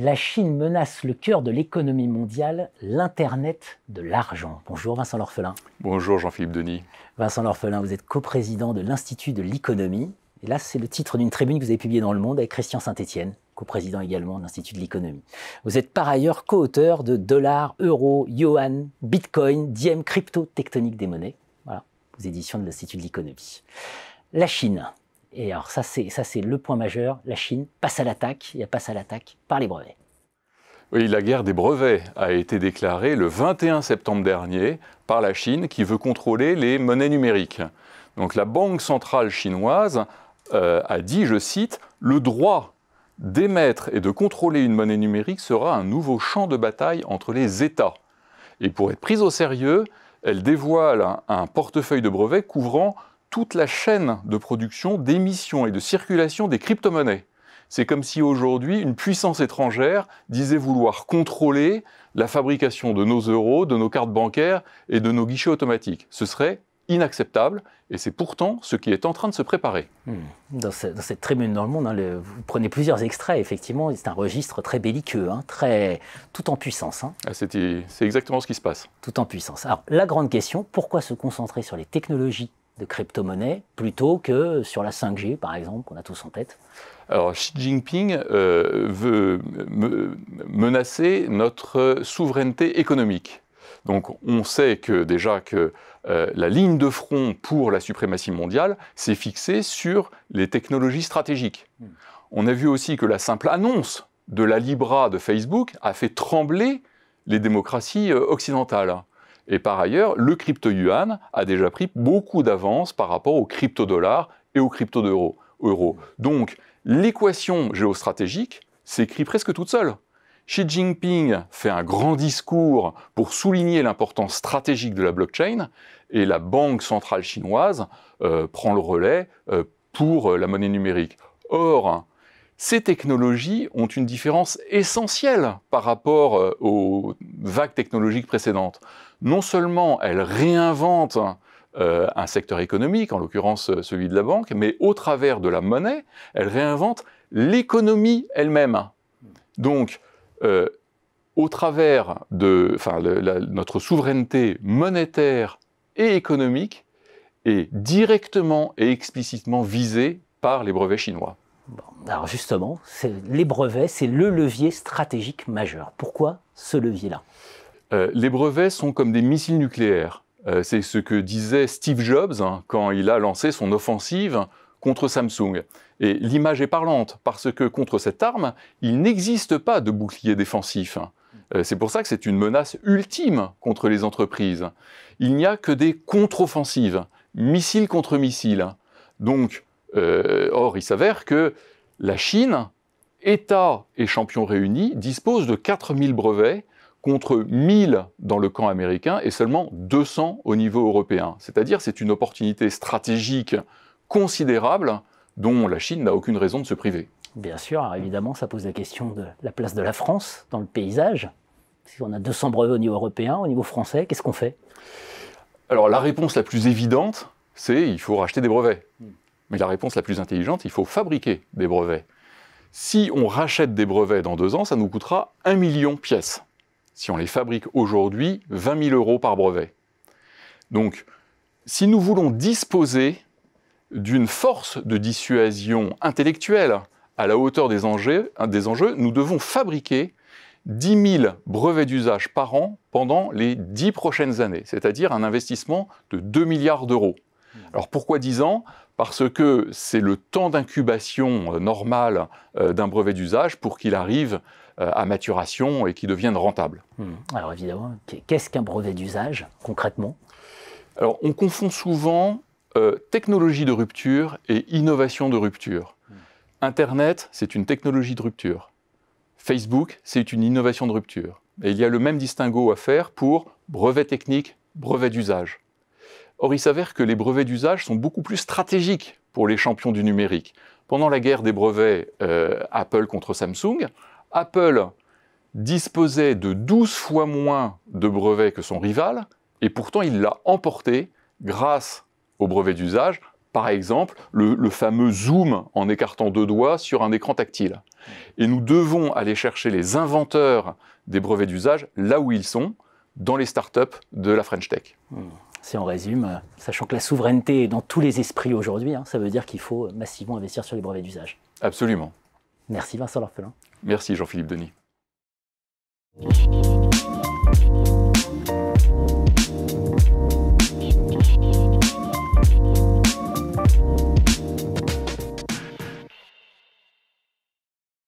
La Chine menace le cœur de l'économie mondiale, l'Internet de l'argent. Bonjour Vincent L'Orphelin. Bonjour Jean-Philippe Denis. Vincent L'Orphelin, vous êtes coprésident de l'Institut de l'économie. Et là, c'est le titre d'une tribune que vous avez publiée dans Le Monde avec Christian Saint-Etienne, coprésident également de l'Institut de l'économie. Vous êtes par ailleurs co-auteur de Dollars, Euros, Yuan, Bitcoin, Diem, Crypto, Tectonique des monnaies. Voilà, aux éditions de l'Institut de l'économie. La Chine, et alors ça, c'est ça, c'est le point majeur. La Chine passe à l'attaque et passe à l'attaque par les brevets. Oui, la guerre des brevets a été déclarée le 21 septembre dernier par la Chine qui veut contrôler les monnaies numériques. Donc la Banque centrale chinoise euh, a dit, je cite, le droit d'émettre et de contrôler une monnaie numérique sera un nouveau champ de bataille entre les États. Et pour être prise au sérieux, elle dévoile un portefeuille de brevets couvrant toute la chaîne de production, d'émission et de circulation des crypto-monnaies. C'est comme si aujourd'hui une puissance étrangère disait vouloir contrôler la fabrication de nos euros, de nos cartes bancaires et de nos guichets automatiques. Ce serait inacceptable et c'est pourtant ce qui est en train de se préparer. Hmm. Dans, cette tribune dans le monde, hein, vous prenez plusieurs extraits, effectivement, c'est un registre très belliqueux, hein, très, tout en puissance. Hein. Ah, c'est exactement ce qui se passe. Tout en puissance. Alors la grande question, pourquoi se concentrer sur les technologies de crypto monnaies plutôt que sur la 5G, par exemple, qu'on a tous en tête alors, Xi Jinping euh, veut menacer notre souveraineté économique. Donc on sait que déjà que euh, la ligne de front pour la suprématie mondiale s'est fixée sur les technologies stratégiques. Hmm. On a vu aussi que la simple annonce de la Libra de Facebook a fait trembler les démocraties euh, occidentales. Et par ailleurs, le crypto-yuan a déjà pris beaucoup d'avance par rapport au crypto-dollar et au crypto-euro. Donc, l'équation géostratégique s'écrit presque toute seule. Xi Jinping fait un grand discours pour souligner l'importance stratégique de la blockchain et la Banque centrale chinoise euh, prend le relais euh, pour euh, la monnaie numérique. Or, ces technologies ont une différence essentielle par rapport euh, aux vagues technologiques précédentes. Non seulement elles réinventent euh, un secteur économique, en l'occurrence euh, celui de la banque, mais au travers de la monnaie, elles réinventent l'économie elle-même. Donc, au travers de notre souveraineté monétaire et économique, est directement et explicitement visée par les brevets chinois alors justement, les brevets, c'est le levier stratégique majeur. Pourquoi ce levier-là euh, Les brevets sont comme des missiles nucléaires. Euh, c'est ce que disait Steve Jobs hein, quand il a lancé son offensive contre Samsung. Et l'image est parlante, parce que contre cette arme, il n'existe pas de bouclier défensif. Euh, c'est pour ça que c'est une menace ultime contre les entreprises. Il n'y a que des contre-offensives, missile contre missile. Donc, euh, or, il s'avère que la Chine, État et champion réunis, dispose de 4000 brevets contre 1000 dans le camp américain et seulement 200 au niveau européen. C'est-à-dire c'est une opportunité stratégique considérable dont la Chine n'a aucune raison de se priver. Bien sûr, évidemment, ça pose la question de la place de la France dans le paysage. Si on a 200 brevets au niveau européen, au niveau français, qu'est-ce qu'on fait Alors la réponse la plus évidente, c'est il faut racheter des brevets. Hmm. Mais la réponse la plus intelligente, il faut fabriquer des brevets. Si on rachète des brevets dans deux ans, ça nous coûtera un million de pièces. Si on les fabrique aujourd'hui, 20 000 euros par brevet. Donc, si nous voulons disposer d'une force de dissuasion intellectuelle à la hauteur des enjeux, nous devons fabriquer 10 000 brevets d'usage par an pendant les dix prochaines années, c'est-à-dire un investissement de 2 milliards d'euros. Alors pourquoi 10 ans Parce que c'est le temps d'incubation euh, normal euh, d'un brevet d'usage pour qu'il arrive euh, à maturation et qu'il devienne rentable. Hmm. Alors évidemment, qu'est-ce qu'un brevet d'usage concrètement Alors on confond souvent technologie de rupture et innovation de rupture. Hmm. Internet, c'est une technologie de rupture. Facebook, c'est une innovation de rupture. Et il y a le même distinguo à faire pour brevet technique, brevet d'usage. Or, il s'avère que les brevets d'usage sont beaucoup plus stratégiques pour les champions du numérique. Pendant la guerre des brevets euh, Apple contre Samsung, Apple disposait de 12 fois moins de brevets que son rival, et pourtant il l'a emporté grâce aux brevets d'usage, par exemple le, fameux zoom en écartant deux doigts sur un écran tactile. Et nous devons aller chercher les inventeurs des brevets d'usage là où ils sont, dans les startups de la French Tech. Hmm si on résume, euh, sachant que la souveraineté est dans tous les esprits aujourd'hui, hein, ça veut dire qu'il faut massivement investir sur les brevets d'usage. Absolument. Merci Vincent Lorphelin. Merci Jean-Philippe Denis.